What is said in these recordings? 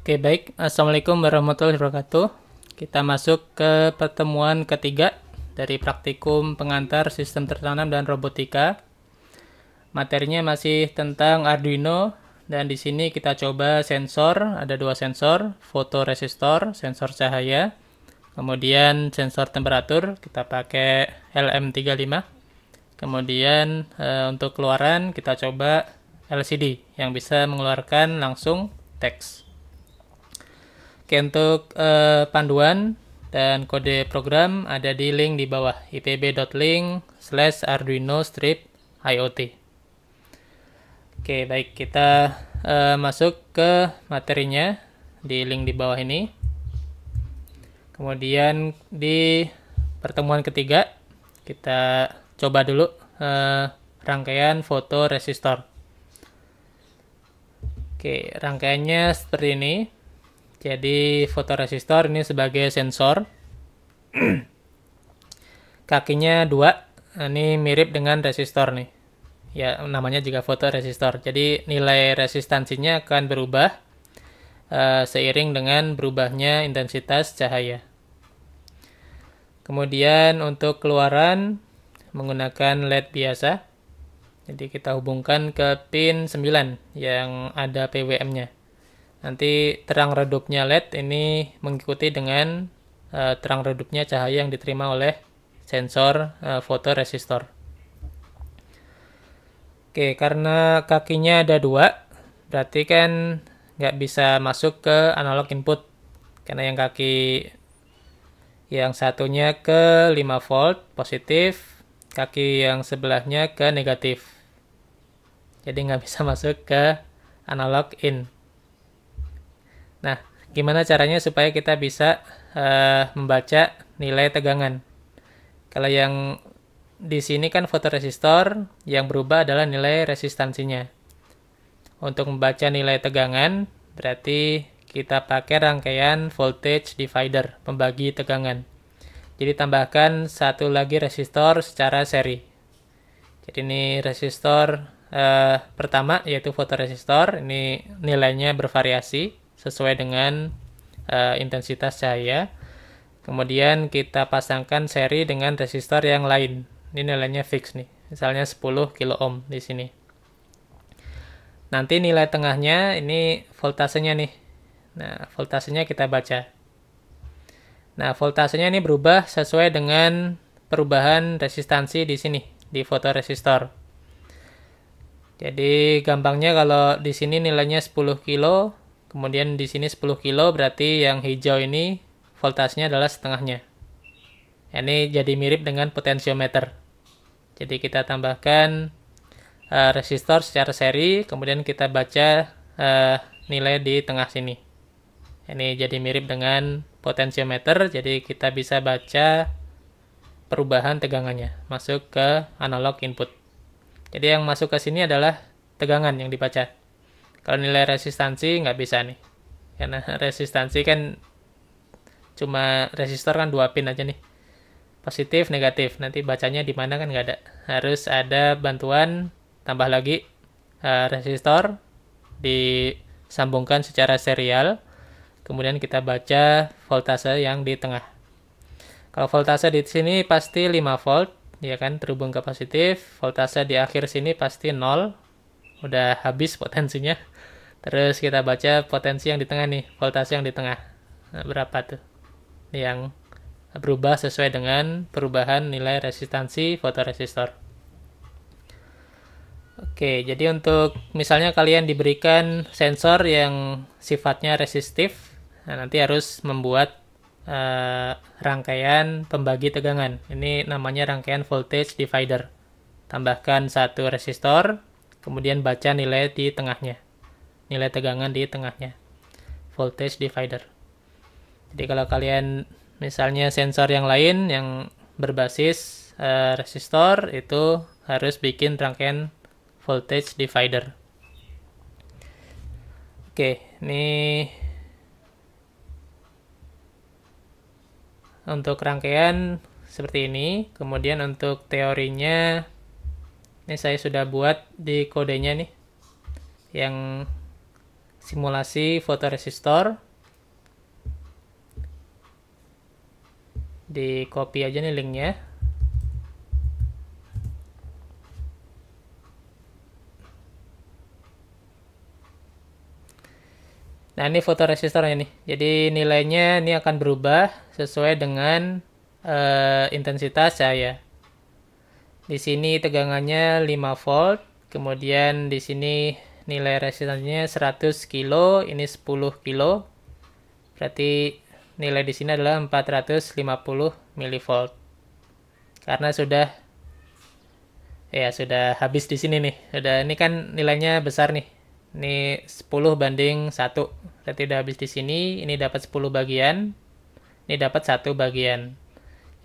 Oke baik, Assalamualaikum warahmatullahi wabarakatuh. Kita masuk ke pertemuan ketiga dari praktikum pengantar sistem tertanam dan robotika. Materinya masih tentang Arduino dan di sini kita coba sensor, ada dua sensor, fotoresistor, sensor cahaya, kemudian sensor temperatur, kita pakai LM35. Kemudian e, untuk keluaran kita coba LCD yang bisa mengeluarkan langsung teks. Oke, untuk uh, panduan dan kode program ada di link di bawah ipb.link slash arduino strip IoT. Oke, baik kita uh, masuk ke materinya di link di bawah ini. Kemudian di pertemuan ketiga kita coba dulu eh, rangkaian foto resistor. Oke, rangkaiannya seperti ini. Jadi fotoresistor ini sebagai sensor. Kakinya dua, ini mirip dengan resistor nih. Ya, namanya juga fotoresistor. Jadi nilai resistansinya akan berubah uh, seiring dengan berubahnya intensitas cahaya. Kemudian untuk keluaran menggunakan LED biasa. Jadi kita hubungkan ke pin 9 yang ada PWM-nya. Nanti terang redupnya LED ini mengikuti dengan uh, terang redupnya cahaya yang diterima oleh sensor uh, fotoresistor. Oke, karena kakinya ada dua, berarti kan nggak bisa masuk ke analog input. Karena yang kaki yang satunya ke 5 volt positif, kaki yang sebelahnya ke negatif. Jadi nggak bisa masuk ke analog in. Nah, gimana caranya supaya kita bisa uh, membaca nilai tegangan? Kalau yang di sini kan fotoresistor yang berubah adalah nilai resistansinya. Untuk membaca nilai tegangan, berarti kita pakai rangkaian voltage divider, pembagi tegangan. Jadi tambahkan satu lagi resistor secara seri. Jadi ini resistor eh, pertama yaitu fotoresistor, ini nilainya bervariasi sesuai dengan uh, intensitas cahaya. Kemudian kita pasangkan seri dengan resistor yang lain. Ini nilainya fix nih, misalnya 10 kilo ohm di sini. Nanti nilai tengahnya ini voltasenya nih. Nah, voltasenya kita baca. Nah, voltasenya ini berubah sesuai dengan perubahan resistansi di sini, di fotoresistor. Jadi gampangnya kalau di sini nilainya 10 kilo, Kemudian di sini 10 kilo berarti yang hijau ini voltasnya adalah setengahnya. Ini jadi mirip dengan potensiometer. Jadi kita tambahkan uh, resistor secara seri, kemudian kita baca uh, nilai di tengah sini. Ini jadi mirip dengan potensiometer, jadi kita bisa baca perubahan tegangannya masuk ke analog input. Jadi yang masuk ke sini adalah tegangan yang dibaca. Kalau nilai resistansi nggak bisa nih. Karena resistansi kan cuma resistor kan dua pin aja nih. Positif, negatif. Nanti bacanya di mana kan nggak ada. Harus ada bantuan tambah lagi uh, resistor disambungkan secara serial. Kemudian kita baca voltase yang di tengah. Kalau voltase di sini pasti 5 volt, ya kan, terhubung ke positif. Voltase di akhir sini pasti 0, udah habis potensinya. Terus kita baca potensi yang di tengah nih, voltase yang di tengah. Nah, berapa tuh? Yang berubah sesuai dengan perubahan nilai resistansi fotoresistor. Oke, jadi untuk misalnya kalian diberikan sensor yang sifatnya resistif, nah nanti harus membuat uh, rangkaian pembagi tegangan. Ini namanya rangkaian voltage divider. Tambahkan satu resistor, kemudian baca nilai di tengahnya nilai tegangan di tengahnya voltage divider jadi kalau kalian misalnya sensor yang lain yang berbasis uh, resistor itu harus bikin rangkaian voltage divider oke ini untuk rangkaian seperti ini. Kemudian untuk teorinya, ini saya sudah buat di kodenya nih, yang simulasi fotoresistor di copy aja nih linknya nah ini fotoresistornya nih jadi nilainya ini akan berubah sesuai dengan uh, intensitas cahaya di sini tegangannya 5 volt kemudian di sini nilai resistansinya 100 kilo ini 10 kilo berarti nilai di sini adalah 450 milivolt karena sudah ya sudah habis di sini nih sudah ini kan nilainya besar nih ini 10 banding 1 berarti udah habis di sini ini dapat 10 bagian ini dapat 1 bagian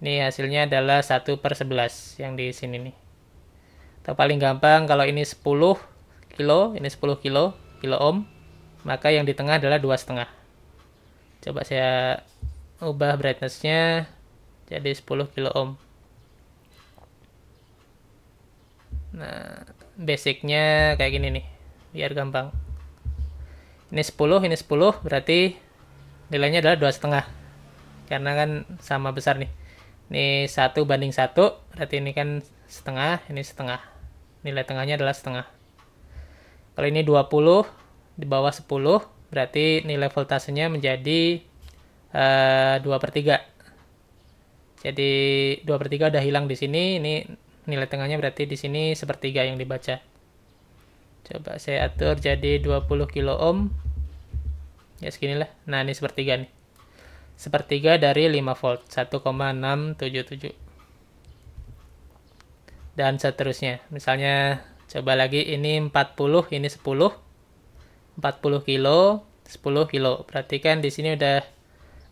ini hasilnya adalah 1 per 11 yang di sini nih atau paling gampang kalau ini 10 kilo, ini 10 kilo, kilo ohm, maka yang di tengah adalah dua setengah. Coba saya ubah brightnessnya jadi 10 kilo ohm. Nah, basicnya kayak gini nih, biar gampang. Ini 10, ini 10, berarti nilainya adalah dua setengah. Karena kan sama besar nih. Ini satu banding satu, berarti ini kan setengah, ini setengah. Nilai tengahnya adalah setengah. Kalau ini 20 di bawah 10 berarti nilai voltasenya menjadi uh, eh, 2 per 3. Jadi 2 per 3 udah hilang di sini, ini nilai tengahnya berarti di sini sepertiga yang dibaca. Coba saya atur jadi 20 kilo ohm. Ya seginilah. Nah ini sepertiga nih. Sepertiga dari 5 volt, 1,677. Dan seterusnya. Misalnya Coba lagi ini 40, ini 10. 40 kilo, 10 kilo. Berarti kan di sini udah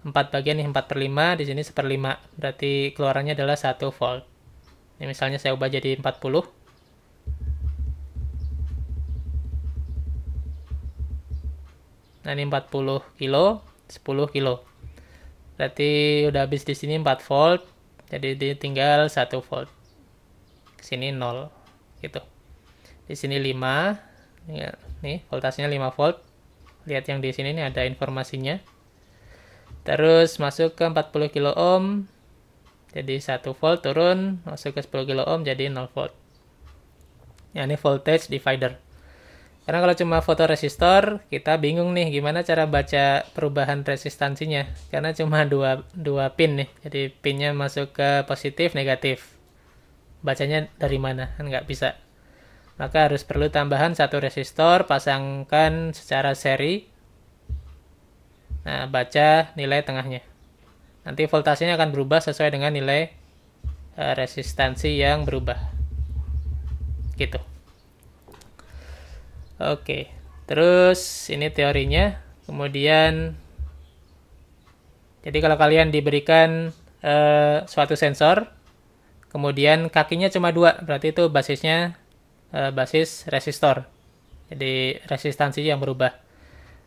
4 bagian nih 4 per 5, di sini 1 per 5. Berarti keluarannya adalah 1 volt. Ini misalnya saya ubah jadi 40. Nah ini 40 kilo, 10 kilo. Berarti udah habis di sini 4 volt, jadi tinggal 1 volt. Sini 0 gitu di sini 5 ya, nih voltasnya 5 volt lihat yang di sini nih ada informasinya terus masuk ke 40 kilo ohm jadi 1 volt turun masuk ke 10 kilo ohm jadi 0 volt ya ini voltage divider karena kalau cuma fotoresistor kita bingung nih gimana cara baca perubahan resistansinya karena cuma dua, dua pin nih jadi pinnya masuk ke positif negatif bacanya dari mana kan nggak bisa maka harus perlu tambahan satu resistor, pasangkan secara seri. Nah, baca nilai tengahnya. Nanti voltasenya akan berubah sesuai dengan nilai uh, resistansi yang berubah. Gitu. Oke, terus ini teorinya. Kemudian, jadi kalau kalian diberikan uh, suatu sensor, kemudian kakinya cuma dua, berarti itu basisnya Eh, basis resistor. Jadi resistansi yang berubah.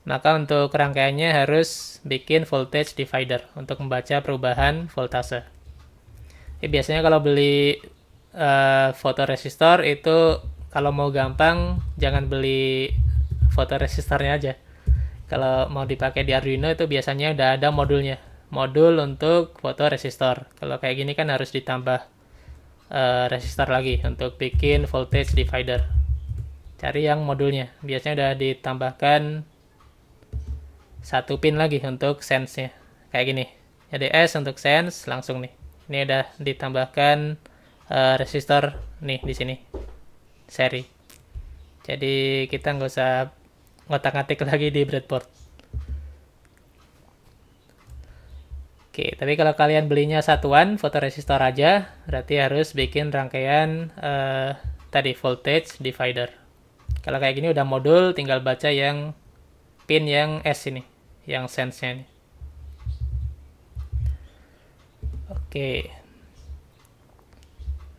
Maka untuk rangkaiannya harus bikin voltage divider untuk membaca perubahan voltase. Ya, biasanya kalau beli e, fotoresistor itu kalau mau gampang jangan beli fotoresistornya aja. Kalau mau dipakai di Arduino itu biasanya udah ada modulnya. Modul untuk fotoresistor. Kalau kayak gini kan harus ditambah uh, resistor lagi untuk bikin voltage divider. Cari yang modulnya. Biasanya udah ditambahkan satu pin lagi untuk sense-nya. Kayak gini. Jadi S untuk sense langsung nih. Ini udah ditambahkan uh, resistor nih di sini. Seri. Jadi kita nggak usah ngotak-ngatik lagi di breadboard. Oke, tapi kalau kalian belinya satuan fotoresistor aja, berarti harus bikin rangkaian uh, tadi voltage divider. Kalau kayak gini udah modul, tinggal baca yang pin yang S ini, yang sense-nya ini. Oke.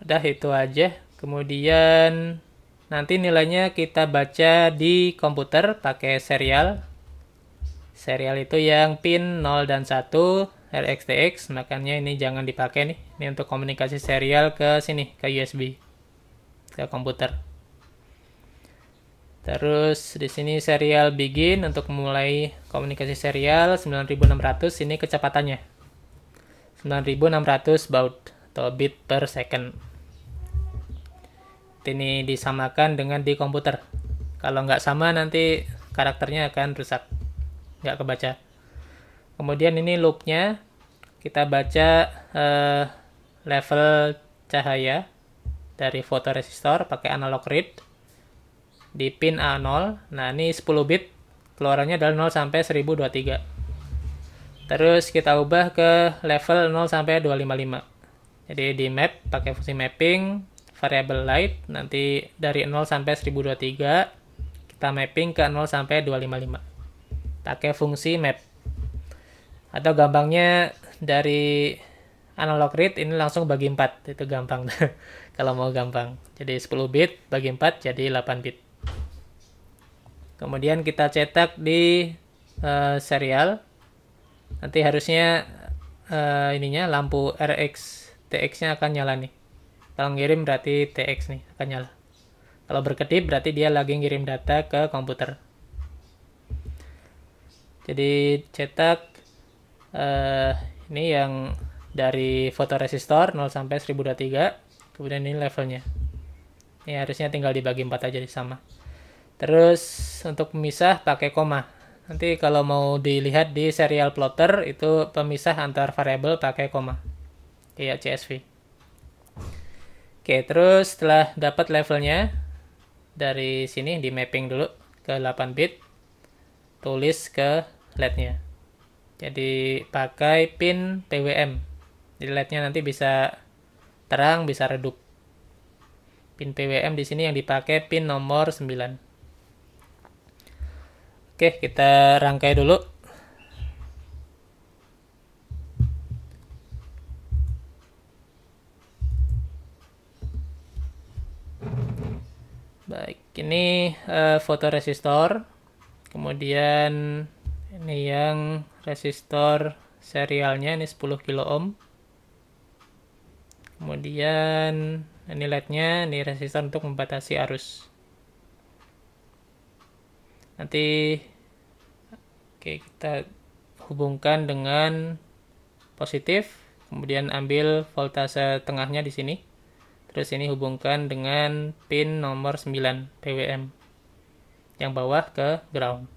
Udah itu aja. Kemudian nanti nilainya kita baca di komputer pakai serial. Serial itu yang pin 0 dan 1, RXTX makanya ini jangan dipakai nih ini untuk komunikasi serial ke sini ke USB ke komputer terus di sini serial begin untuk mulai komunikasi serial 9600 ini kecepatannya 9600 baud atau bit per second ini disamakan dengan di komputer kalau nggak sama nanti karakternya akan rusak nggak kebaca kemudian ini loopnya kita baca eh, level cahaya dari fotoresistor pakai analog read di pin A0 nah ini 10 bit keluarannya dari 0 sampai 1023 terus kita ubah ke level 0 sampai 255 jadi di map pakai fungsi mapping variable light nanti dari 0 sampai 1023 kita mapping ke 0 sampai 255 pakai fungsi map atau gampangnya dari analog read ini langsung bagi 4 itu gampang kalau mau gampang jadi 10 bit bagi 4 jadi 8 bit kemudian kita cetak di uh, serial nanti harusnya uh, ininya lampu RX TX nya akan nyala nih kalau ngirim berarti TX nih akan nyala kalau berkedip berarti dia lagi ngirim data ke komputer jadi cetak uh, ini yang dari fotoresistor 0 sampai 1023 kemudian ini levelnya ini harusnya tinggal dibagi 4 aja sama terus untuk pemisah pakai koma nanti kalau mau dilihat di serial plotter itu pemisah antar variabel pakai koma kayak CSV oke terus setelah dapat levelnya dari sini di mapping dulu ke 8 bit tulis ke LED-nya jadi pakai pin PWM. jadi LEDnya nanti bisa terang bisa redup pin PWM di sini yang dipakai pin nomor 9 oke kita rangkai dulu baik ini uh, fotoresistor kemudian ini yang resistor serialnya ini 10 kilo ohm kemudian ini lednya ini resistor untuk membatasi arus nanti oke kita hubungkan dengan positif kemudian ambil voltase tengahnya di sini terus ini hubungkan dengan pin nomor 9 PWM yang bawah ke ground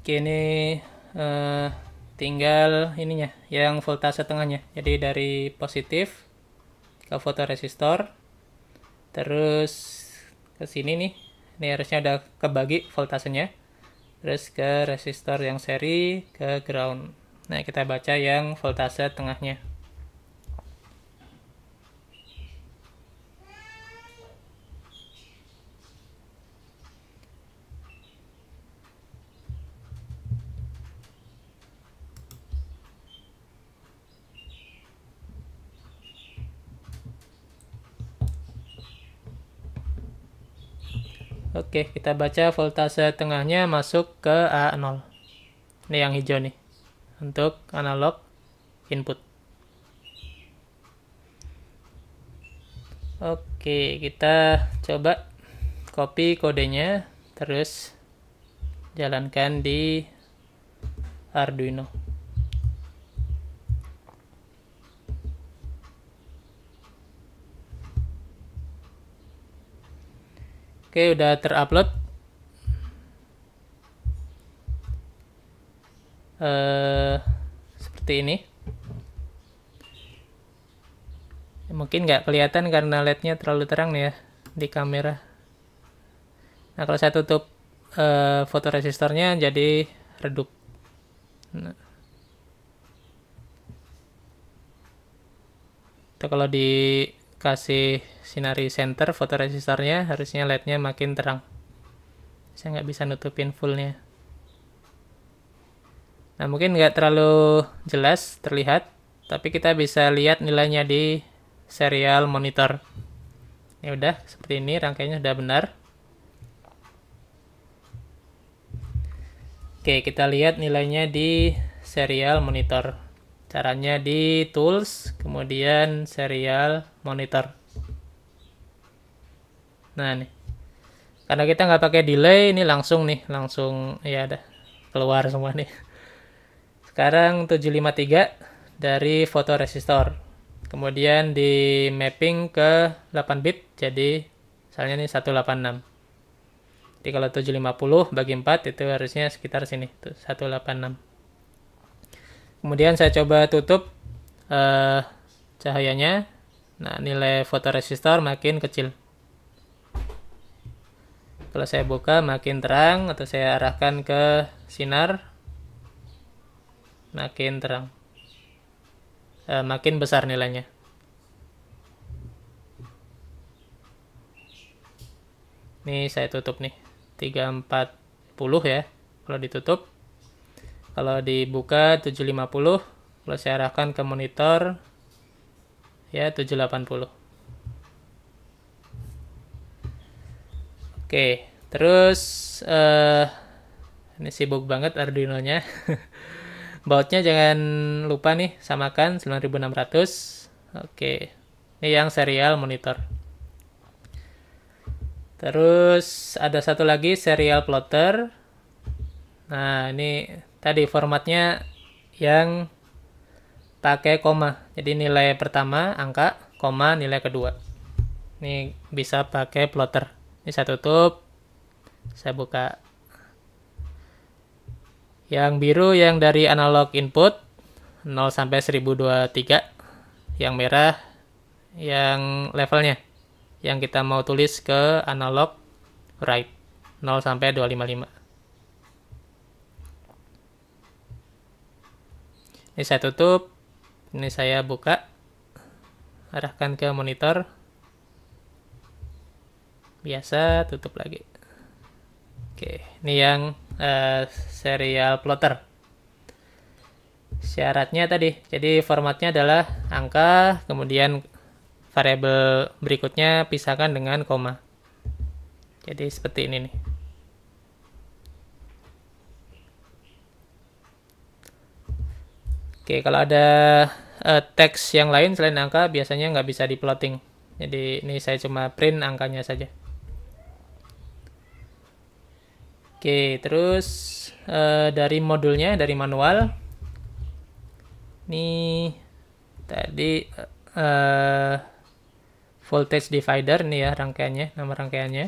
Oke ini uh, eh, tinggal ininya yang voltase tengahnya. Jadi dari positif ke fotoresistor terus ke sini nih. Ini harusnya ada kebagi voltasenya. Terus ke resistor yang seri ke ground. Nah, kita baca yang voltase tengahnya. Oke, kita baca voltase tengahnya masuk ke A0. Ini yang hijau nih. Untuk analog input. Oke, kita coba copy kodenya terus jalankan di Arduino. Oke, udah terupload. Uh, seperti ini. Mungkin nggak kelihatan karena LED-nya terlalu terang nih ya di kamera. Nah, kalau saya tutup uh, eh, fotoresistornya jadi redup. Nah. kalau di kasih sinari center fotoresistornya harusnya lednya makin terang saya nggak bisa nutupin fullnya nah mungkin nggak terlalu jelas terlihat tapi kita bisa lihat nilainya di serial monitor ini ya udah seperti ini rangkainya sudah benar oke kita lihat nilainya di serial monitor Caranya di tools, kemudian serial monitor. Nah nih, karena kita nggak pakai delay, ini langsung nih, langsung ya ada keluar semua nih. Sekarang 753 dari fotoresistor. Kemudian di mapping ke 8 bit, jadi misalnya ini 186. Jadi kalau 750 bagi 4 itu harusnya sekitar sini, tuh 186. Kemudian saya coba tutup uh, cahayanya. Nah, nilai fotoresistor makin kecil. Kalau saya buka makin terang atau saya arahkan ke sinar makin terang. Uh, makin besar nilainya. Ini saya tutup nih. 340 ya kalau ditutup. Kalau dibuka 750, kalau saya arahkan ke monitor ya 780. Oke, terus uh, ini sibuk banget Arduino-nya. Bautnya jangan lupa nih, samakan 9600. Oke. Ini yang serial monitor. Terus ada satu lagi serial plotter. Nah, ini tadi formatnya yang pakai koma. Jadi nilai pertama angka, koma nilai kedua. Ini bisa pakai plotter. Ini saya tutup, saya buka. Yang biru yang dari analog input 0 sampai 1023. Yang merah yang levelnya yang kita mau tulis ke analog write 0 sampai 255. Ini saya tutup. Ini saya buka. Arahkan ke monitor. Biasa, tutup lagi. Oke, ini yang uh, serial plotter. Syaratnya tadi, jadi formatnya adalah angka, kemudian variabel berikutnya pisahkan dengan koma. Jadi seperti ini nih. Oke, kalau ada uh, teks yang lain selain angka, biasanya nggak bisa diplotting. Jadi ini saya cuma print angkanya saja. Oke, terus uh, dari modulnya, dari manual. Ini tadi uh, voltage divider nih ya rangkaiannya, nama rangkaiannya.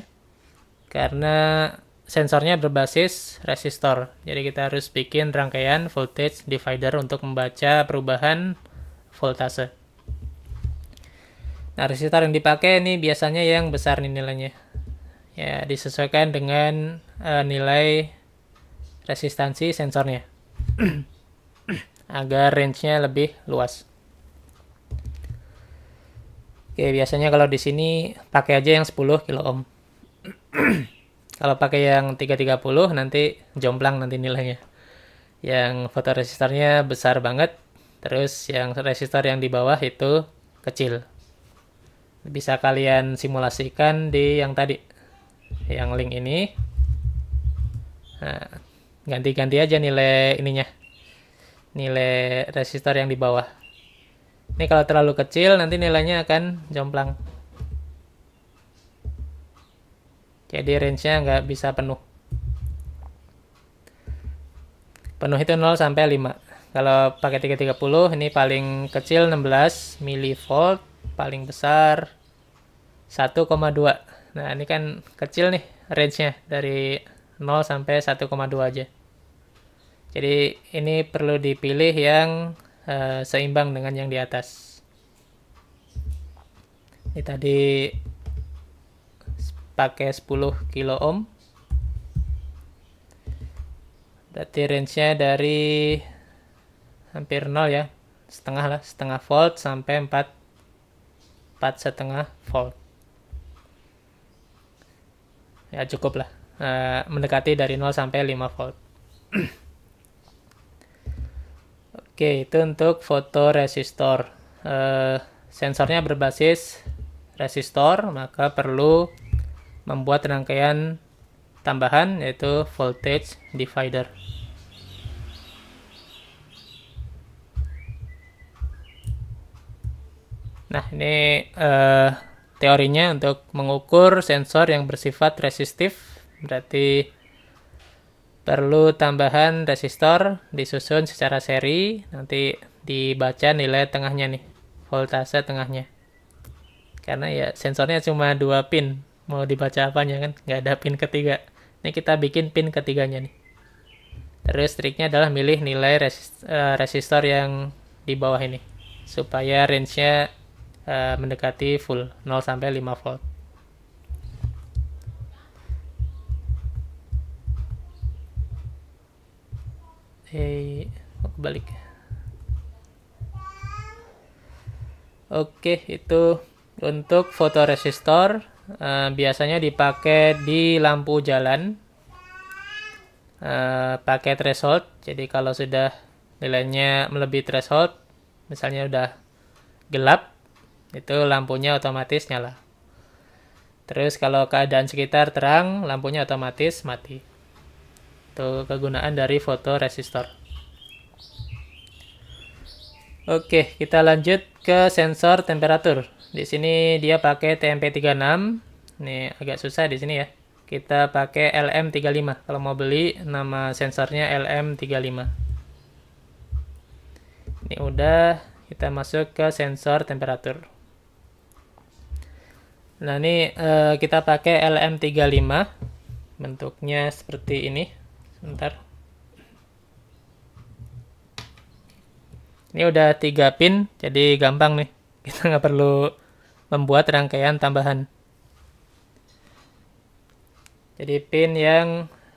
Karena sensornya berbasis resistor. Jadi kita harus bikin rangkaian voltage divider untuk membaca perubahan voltase. Nah, resistor yang dipakai ini biasanya yang besar nih nilainya. Ya, disesuaikan dengan uh, nilai resistansi sensornya. Agar range-nya lebih luas. Oke, biasanya kalau di sini pakai aja yang 10 kilo ohm. Kalau pakai yang 330 nanti jomplang nanti nilainya. Yang fotoresistornya besar banget, terus yang resistor yang di bawah itu kecil. Bisa kalian simulasikan di yang tadi, yang link ini. ganti nah, ganti-ganti aja nilai ininya, nilai resistor yang di bawah. Ini kalau terlalu kecil nanti nilainya akan jomplang. jadi range-nya nggak bisa penuh penuh itu 0 sampai 5 kalau pakai 330 ini paling kecil 16 millivolt paling besar 1,2 nah ini kan kecil nih range-nya dari 0 sampai 1,2 aja jadi ini perlu dipilih yang uh, seimbang dengan yang di atas ini tadi pakai 10 kilo ohm berarti range-nya dari hampir 0 ya setengah lah setengah volt sampai 4 4 setengah volt ya cukup lah e, mendekati dari 0 sampai 5 volt oke itu untuk fotoresistor e, sensornya berbasis resistor maka perlu membuat rangkaian tambahan yaitu voltage divider. Nah, ini uh, teorinya untuk mengukur sensor yang bersifat resistif, berarti perlu tambahan resistor disusun secara seri, nanti dibaca nilai tengahnya nih, voltase tengahnya. Karena ya sensornya cuma dua pin, mau dibaca apanya kan nggak ada pin ketiga ini kita bikin pin ketiganya nih terus triknya adalah milih nilai eh, resistor yang di bawah ini supaya range-nya eh, mendekati full 0 sampai 5 volt Hey, balik. Oke, itu untuk fotoresistor uh, biasanya dipakai di lampu jalan uh, pakai threshold jadi kalau sudah nilainya melebihi threshold misalnya udah gelap itu lampunya otomatis nyala terus kalau keadaan sekitar terang lampunya otomatis mati itu kegunaan dari fotoresistor oke kita lanjut ke sensor temperatur di sini dia pakai TMP36. Nih agak susah di sini ya. Kita pakai LM35. Kalau mau beli nama sensornya LM35. Ini udah kita masuk ke sensor temperatur. Nah, ini eh, kita pakai LM35. Bentuknya seperti ini. Sebentar. Ini udah 3 pin, jadi gampang nih. Kita nggak perlu membuat rangkaian tambahan. Jadi pin yang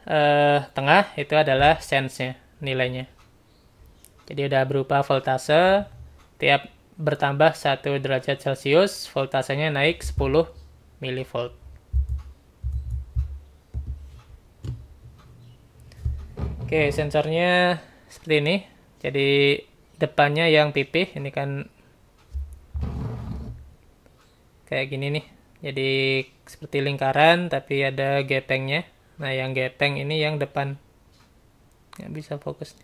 eh, tengah itu adalah sense-nya, nilainya. Jadi udah berupa voltase, tiap bertambah 1 derajat Celcius, voltasenya naik 10 milivolt. Oke, sensornya seperti ini. Jadi depannya yang pipih, ini kan kayak gini nih jadi seperti lingkaran tapi ada getengnya nah yang geteng ini yang depan nggak bisa fokus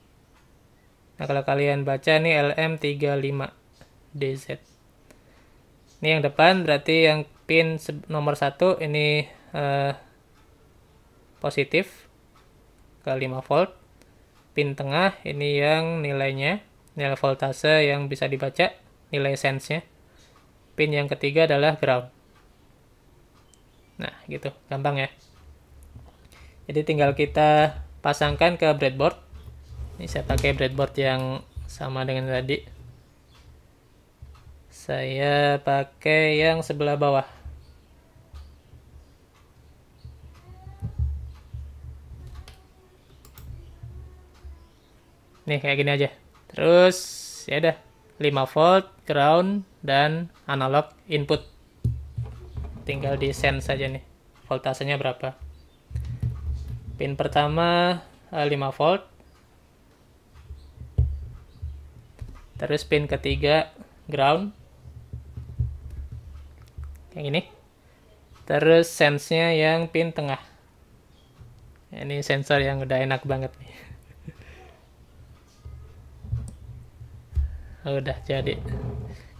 nah kalau kalian baca nih LM35DZ ini yang depan berarti yang pin nomor satu ini eh, positif ke 5 volt pin tengah ini yang nilainya nilai voltase yang bisa dibaca nilai sensenya Pin yang ketiga adalah ground. Nah, gitu. Gampang ya. Jadi tinggal kita pasangkan ke breadboard. Ini saya pakai breadboard yang sama dengan tadi. Saya pakai yang sebelah bawah. Nih kayak gini aja. Terus ya udah 5 volt, ground, dan analog input. Tinggal di sense saja nih, voltasenya berapa. Pin pertama 5 eh, volt. Terus pin ketiga ground. Yang ini. Terus sense-nya yang pin tengah. Ini sensor yang udah enak banget nih. Oh, udah jadi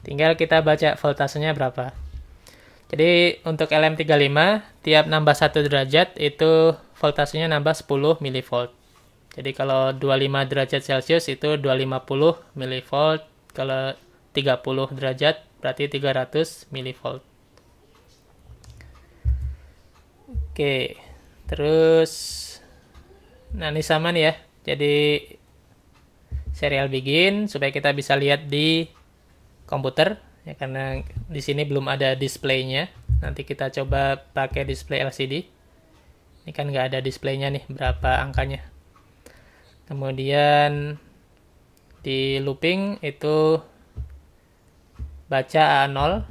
tinggal kita baca voltasenya berapa jadi untuk LM35 tiap nambah 1 derajat itu voltasenya nambah 10 volt jadi kalau 25 derajat celcius itu 250 volt kalau 30 derajat berarti 300 volt oke terus nah ini sama nih ya jadi serial begin supaya kita bisa lihat di komputer ya karena di sini belum ada displaynya nanti kita coba pakai display LCD ini kan nggak ada displaynya nih berapa angkanya kemudian di looping itu baca A0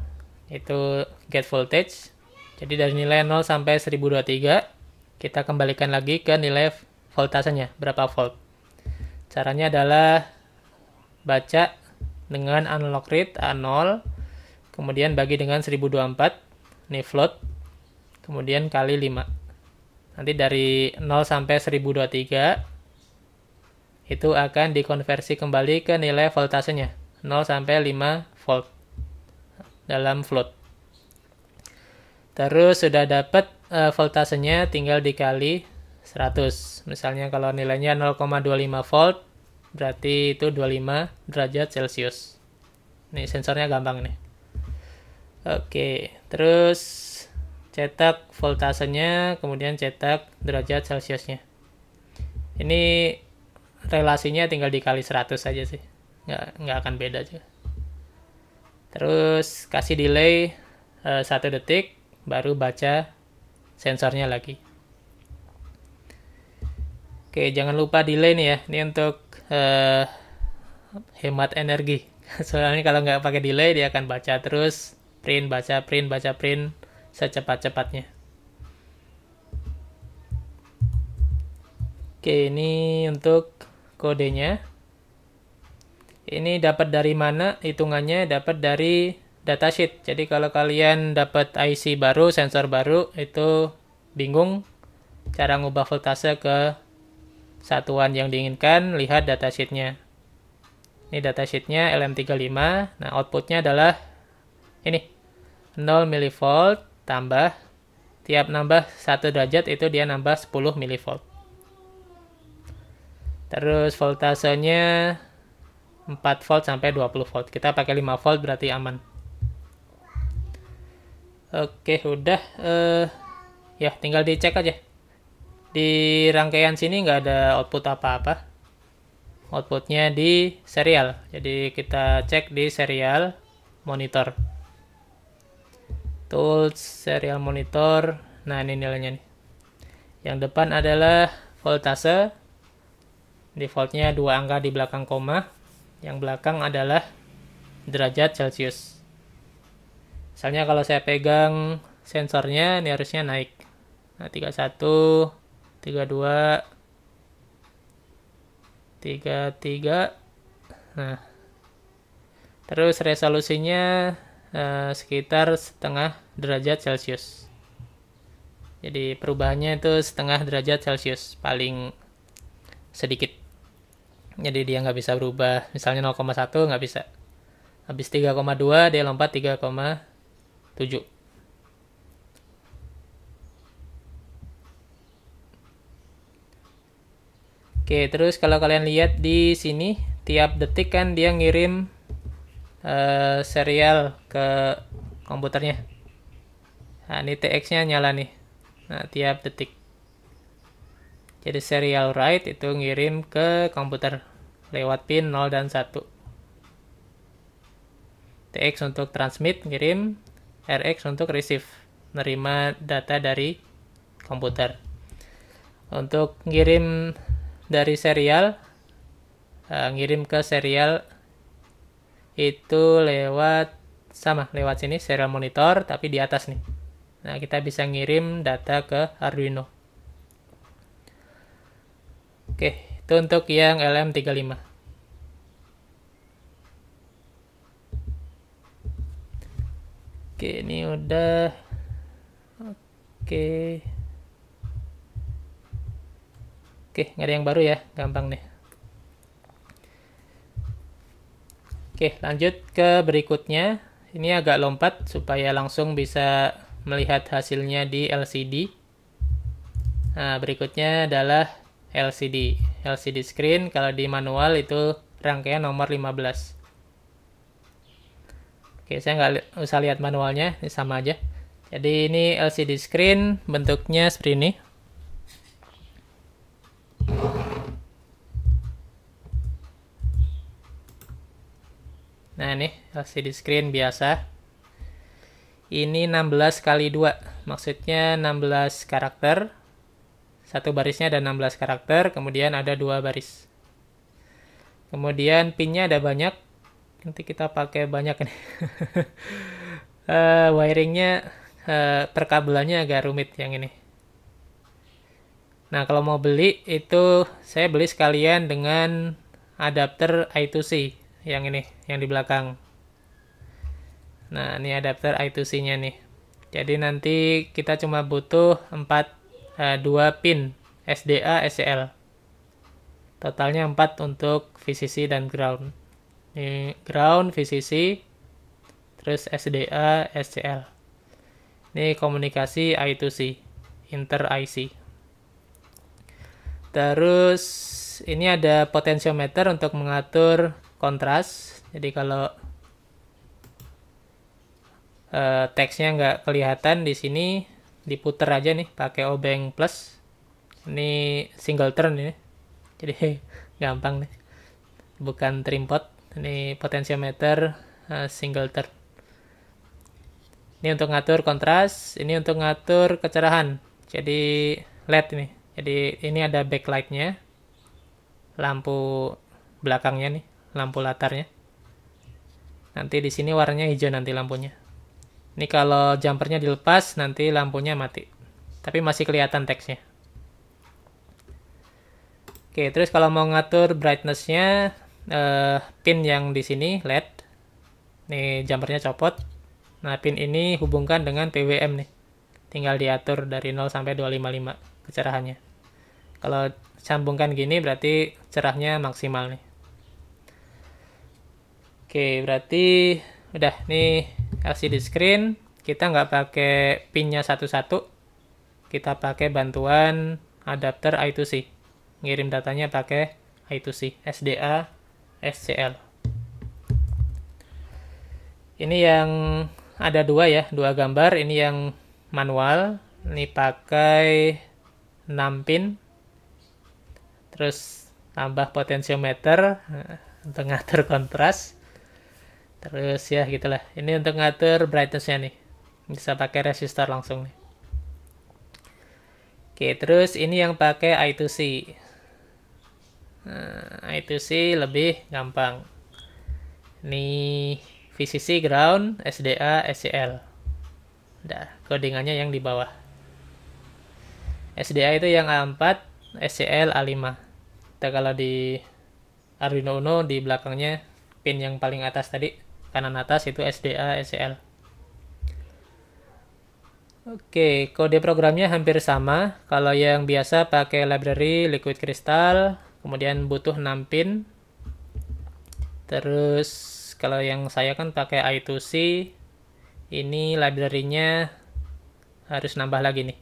itu get voltage jadi dari nilai 0 sampai 1023 kita kembalikan lagi ke nilai voltasenya berapa volt Caranya adalah baca dengan unlock read A0, kemudian bagi dengan 1024, ini float, kemudian kali 5. Nanti dari 0 sampai 1023, itu akan dikonversi kembali ke nilai voltasenya, 0 sampai 5 volt dalam float. Terus sudah dapat eh, voltasenya tinggal dikali 100. Misalnya kalau nilainya 0,25 volt, berarti itu 25 derajat Celcius. Ini sensornya gampang nih. Oke, terus cetak voltasenya, kemudian cetak derajat Celciusnya. Ini relasinya tinggal dikali 100 aja sih. Nggak, nggak akan beda aja. Terus kasih delay eh, satu detik, baru baca sensornya lagi. Oke, jangan lupa delay nih ya. Ini untuk uh, hemat energi. Soalnya kalau nggak pakai delay, dia akan baca terus. Print, baca, print, baca, print. Secepat-cepatnya. Oke, ini untuk kodenya. Ini dapat dari mana? Hitungannya dapat dari datasheet. Jadi kalau kalian dapat IC baru, sensor baru, itu bingung cara ngubah voltase ke satuan yang diinginkan, lihat datasheetnya. Ini datasheetnya LM35. Nah, outputnya adalah ini. 0 milivolt tambah tiap nambah 1 derajat itu dia nambah 10 milivolt. Terus voltasenya 4 volt sampai 20 volt. Kita pakai 5 volt berarti aman. Oke, udah. Uh, ya, tinggal dicek aja di rangkaian sini nggak ada output apa-apa outputnya di serial jadi kita cek di serial monitor tools serial monitor nah ini nilainya nih yang depan adalah voltase defaultnya dua angka di belakang koma yang belakang adalah derajat celcius misalnya kalau saya pegang sensornya ini harusnya naik nah 31 tiga dua tiga tiga nah terus resolusinya eh, sekitar setengah derajat celcius jadi perubahannya itu setengah derajat celcius paling sedikit jadi dia nggak bisa berubah misalnya 0,1 nggak bisa habis 3,2 dia lompat 3,7 Oke, terus kalau kalian lihat di sini tiap detik kan dia ngirim uh, serial ke komputernya. Nah, ini TX-nya nyala nih. Nah, tiap detik. Jadi serial write itu ngirim ke komputer lewat pin 0 dan 1. TX untuk transmit ngirim, RX untuk receive, nerima data dari komputer. Untuk ngirim dari serial uh, ngirim ke serial itu lewat sama lewat sini serial monitor tapi di atas nih nah kita bisa ngirim data ke Arduino oke itu untuk yang LM35 oke ini udah oke Oke, nggak ada yang baru ya, gampang nih. Oke, lanjut ke berikutnya. Ini agak lompat supaya langsung bisa melihat hasilnya di LCD. Nah, berikutnya adalah LCD. LCD screen kalau di manual itu rangkaian nomor 15. Oke, saya nggak usah lihat manualnya, ini sama aja. Jadi ini LCD screen, bentuknya seperti ini. Nah ini LCD screen biasa. Ini 16 kali 2, maksudnya 16 karakter. Satu barisnya ada 16 karakter, kemudian ada dua baris. Kemudian pinnya ada banyak. Nanti kita pakai banyak nih. Eh, uh, wiringnya, uh, perkabelannya agak rumit yang ini. Nah, kalau mau beli itu saya beli sekalian dengan adapter I2C yang ini yang di belakang nah ini adapter I2C nya nih jadi nanti kita cuma butuh 4 eh, 2 pin SDA SCL totalnya 4 untuk VCC dan ground ini ground VCC terus SDA SCL ini komunikasi I2C inter IC terus ini ada potensiometer untuk mengatur kontras jadi kalau uh, teksnya nggak kelihatan di sini diputer aja nih pakai obeng plus ini single turn ini jadi gampang nih bukan trim pot ini potensiometer uh, eh, single turn ini untuk ngatur kontras ini untuk ngatur kecerahan jadi LED nih jadi ini ada backlightnya lampu belakangnya nih lampu latarnya. Nanti di sini warnanya hijau nanti lampunya. Ini kalau jumpernya dilepas, nanti lampunya mati. Tapi masih kelihatan teksnya. Oke, terus kalau mau ngatur brightness-nya, eh, pin yang di sini, LED. Nih, jumpernya copot. Nah, pin ini hubungkan dengan PWM nih. Tinggal diatur dari 0 sampai 255 kecerahannya. Kalau sambungkan gini, berarti cerahnya maksimal nih. Oke, berarti udah nih LCD screen. Kita nggak pakai pinnya satu-satu. Kita pakai bantuan adapter I2C. Ngirim datanya pakai I2C, SDA, SCL. Ini yang ada dua ya, dua gambar. Ini yang manual. Ini pakai 6 pin. Terus tambah potensiometer untuk eh, ngatur kontras terus ya gitulah ini untuk ngatur brightnessnya nih bisa pakai resistor langsung nih oke terus ini yang pakai I2C nah, I2C lebih gampang ini VCC ground SDA SCL Dah codingannya yang di bawah SDA itu yang A4 SCL A5 kita kalau di Arduino Uno di belakangnya pin yang paling atas tadi kanan atas itu SDA SCL e Oke, kode programnya hampir sama. Kalau yang biasa pakai library liquid crystal, kemudian butuh 6 pin. Terus kalau yang saya kan pakai I2C, ini library-nya harus nambah lagi nih.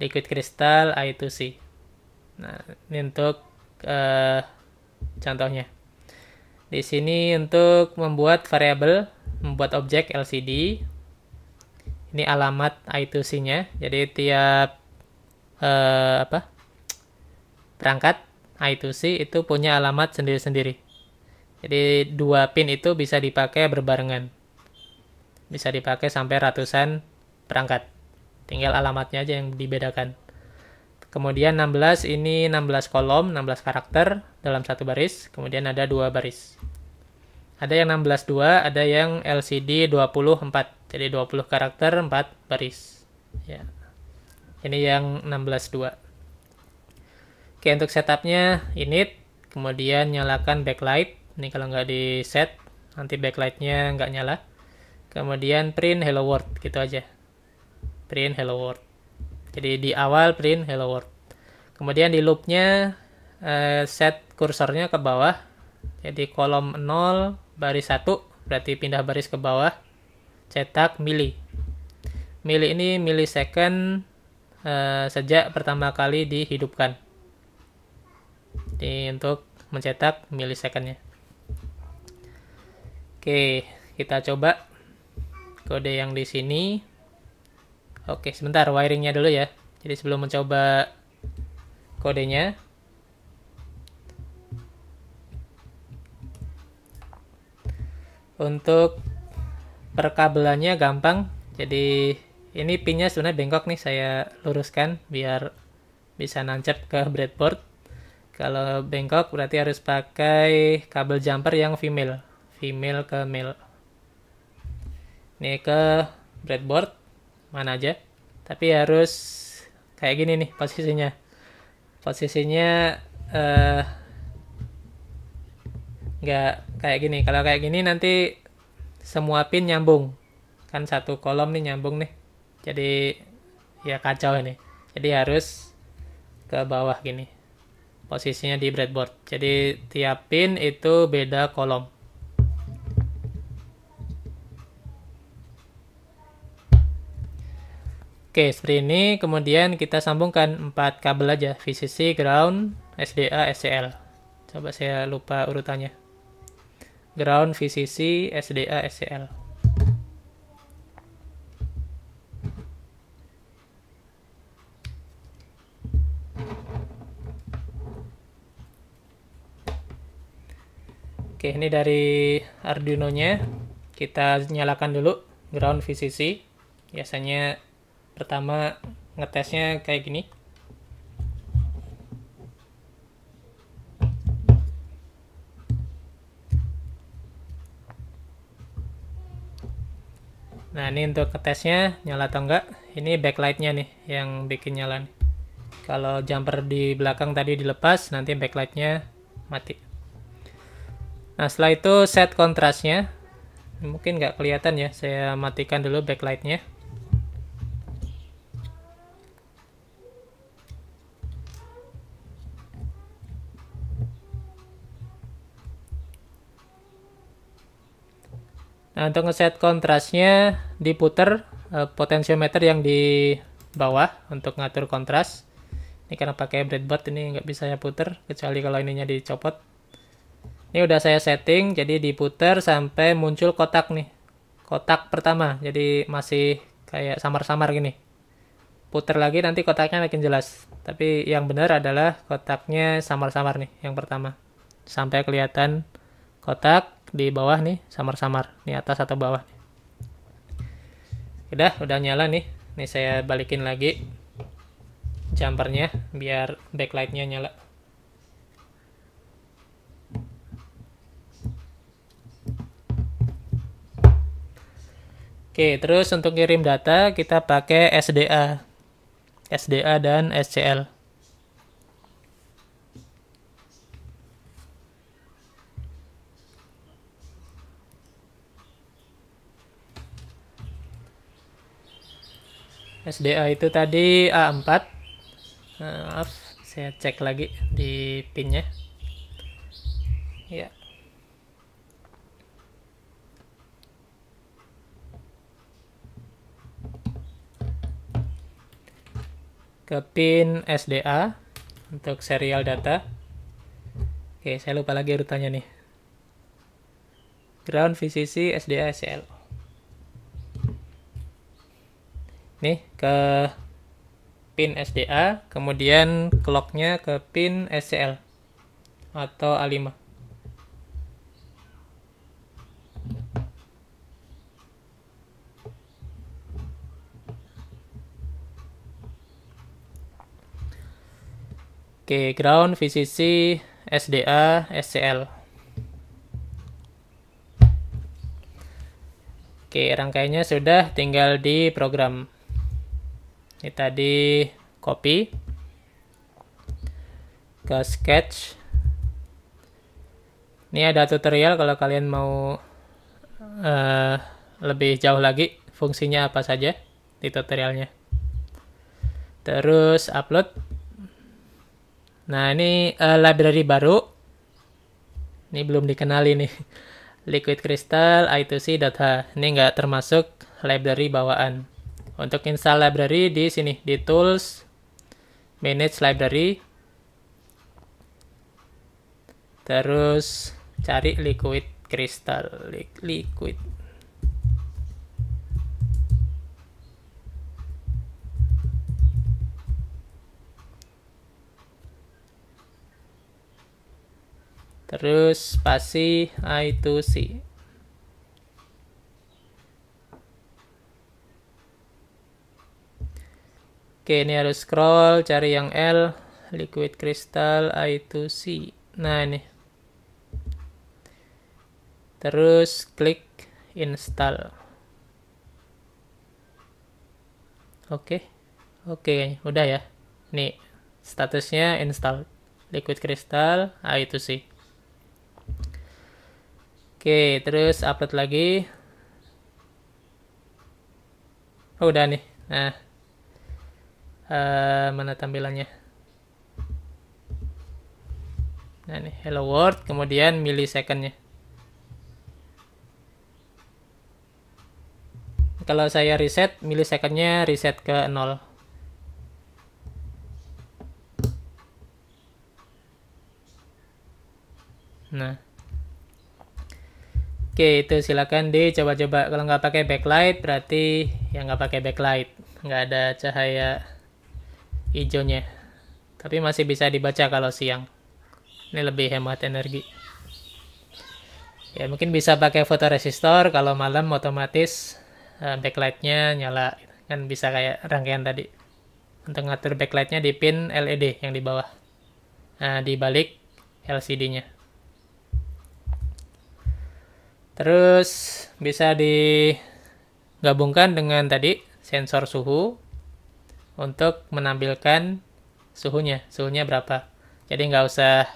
Liquid crystal I2C. Nah, ini untuk uh, contohnya. Di sini untuk membuat variable, membuat objek LCD. Ini alamat I2C-nya. Jadi tiap eh, apa perangkat I2C itu punya alamat sendiri-sendiri. Jadi dua pin itu bisa dipakai berbarengan. Bisa dipakai sampai ratusan perangkat. Tinggal alamatnya aja yang dibedakan. Kemudian 16 ini 16 kolom, 16 karakter dalam satu baris. Kemudian ada dua baris. Ada yang 16 2, ada yang LCD 24. Jadi 20 karakter 4 baris. Ya. Ini yang 16 2. Oke, untuk setupnya init, kemudian nyalakan backlight. Ini kalau nggak di set, nanti backlightnya nggak nyala. Kemudian print hello world, gitu aja. Print hello world. Jadi di awal print hello world. Kemudian di loopnya uh, set kursornya ke bawah. Jadi kolom 0 baris 1 berarti pindah baris ke bawah. Cetak mili. Mili ini milisecond uh, sejak pertama kali dihidupkan. Jadi untuk mencetak secondnya Oke, kita coba kode yang di sini Oke, sebentar wiringnya dulu ya. Jadi sebelum mencoba kodenya. Untuk perkabelannya gampang. Jadi ini pinnya sebenarnya bengkok nih saya luruskan biar bisa nancap ke breadboard. Kalau bengkok berarti harus pakai kabel jumper yang female, female ke male. Ini ke breadboard mana aja tapi harus kayak gini nih posisinya posisinya enggak eh, nggak kayak gini kalau kayak gini nanti semua pin nyambung kan satu kolom nih nyambung nih jadi ya kacau ini jadi harus ke bawah gini posisinya di breadboard jadi tiap pin itu beda kolom Oke, seperti ini. Kemudian kita sambungkan empat kabel aja. VCC, ground, SDA, SCL. Coba saya lupa urutannya. Ground, VCC, SDA, SCL. Oke, ini dari Arduino-nya. Kita nyalakan dulu ground VCC. Biasanya pertama ngetesnya kayak gini Nah ini untuk ngetesnya nyala atau enggak Ini backlightnya nih yang bikin nyala nih. Kalau jumper di belakang tadi dilepas nanti backlightnya mati Nah setelah itu set kontrasnya Mungkin nggak kelihatan ya Saya matikan dulu backlightnya Nah, untuk ngeset kontrasnya diputer uh, eh, potensiometer yang di bawah untuk ngatur kontras. Ini karena pakai breadboard ini nggak bisa saya puter kecuali kalau ininya dicopot. Ini udah saya setting jadi diputer sampai muncul kotak nih. Kotak pertama. Jadi masih kayak samar-samar gini. Puter lagi nanti kotaknya makin jelas. Tapi yang benar adalah kotaknya samar-samar nih yang pertama. Sampai kelihatan kotak di bawah nih samar-samar di atas atau bawah udah udah nyala nih nih saya balikin lagi jumpernya biar backlightnya nyala Oke, terus untuk kirim data kita pakai SDA, SDA dan SCL. SDA itu tadi A4 eh, maaf saya cek lagi di pinnya ya ke pin SDA untuk serial data oke saya lupa lagi urutannya nih ground VCC SDA SL nih ke pin SDA, kemudian clocknya ke pin SCL atau A5. Oke, ground, VCC, SDA, SCL. Oke, rangkaiannya sudah tinggal di program ini tadi copy ke sketch ini ada tutorial kalau kalian mau uh, lebih jauh lagi fungsinya apa saja di tutorialnya terus upload nah ini uh, library baru ini belum dikenali nih liquid crystal i2c.h ini nggak termasuk library bawaan untuk install library di sini di tools manage library terus cari liquid crystal li liquid terus spasi I2C Oke, ini harus scroll, cari yang L, liquid crystal I2C. Nah, ini. Terus klik install. Oke. Oke, udah ya. Nih, statusnya install liquid crystal I2C. Oke, terus upload lagi. Oh, udah nih. Nah, uh, mana tampilannya nah nih hello world kemudian milisecondnya kalau saya reset milisecondnya reset ke 0 nah Oke, itu silakan dicoba-coba. Kalau nggak pakai backlight, berarti yang nggak pakai backlight. Nggak ada cahaya hijaunya tapi masih bisa dibaca kalau siang ini lebih hemat energi ya mungkin bisa pakai fotoresistor kalau malam otomatis eh, backlightnya nyala kan bisa kayak rangkaian tadi untuk ngatur backlightnya di pin LED yang di bawah nah, di balik LCD-nya terus bisa digabungkan dengan tadi sensor suhu untuk menampilkan suhunya, suhunya berapa. Jadi nggak usah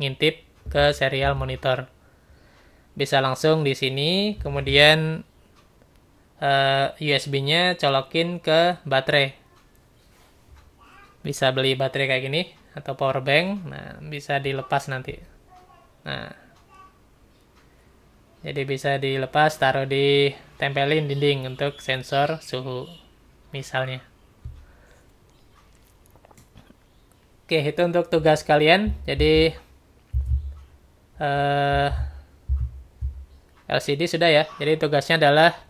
ngintip ke serial monitor. Bisa langsung di sini, kemudian uh, eh, USB-nya colokin ke baterai. Bisa beli baterai kayak gini atau power bank. Nah, bisa dilepas nanti. Nah. Jadi bisa dilepas taruh di tempelin dinding untuk sensor suhu misalnya. Oke, itu untuk tugas kalian. Jadi uh, eh, LCD sudah ya. Jadi tugasnya adalah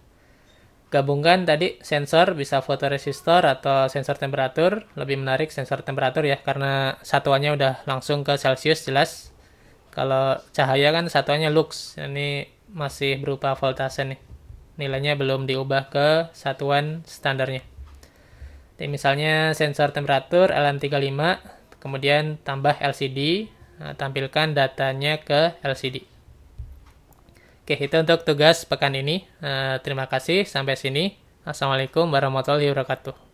gabungkan tadi sensor bisa fotoresistor atau sensor temperatur. Lebih menarik sensor temperatur ya karena satuannya udah langsung ke Celsius jelas. Kalau cahaya kan satuannya lux. Ini masih berupa voltase nih. Nilainya belum diubah ke satuan standarnya. Jadi misalnya sensor temperatur LM35 kemudian tambah LCD, eh, tampilkan datanya ke LCD. Oke, itu untuk tugas pekan ini. Eh, terima kasih, sampai sini. Assalamualaikum warahmatullahi wabarakatuh.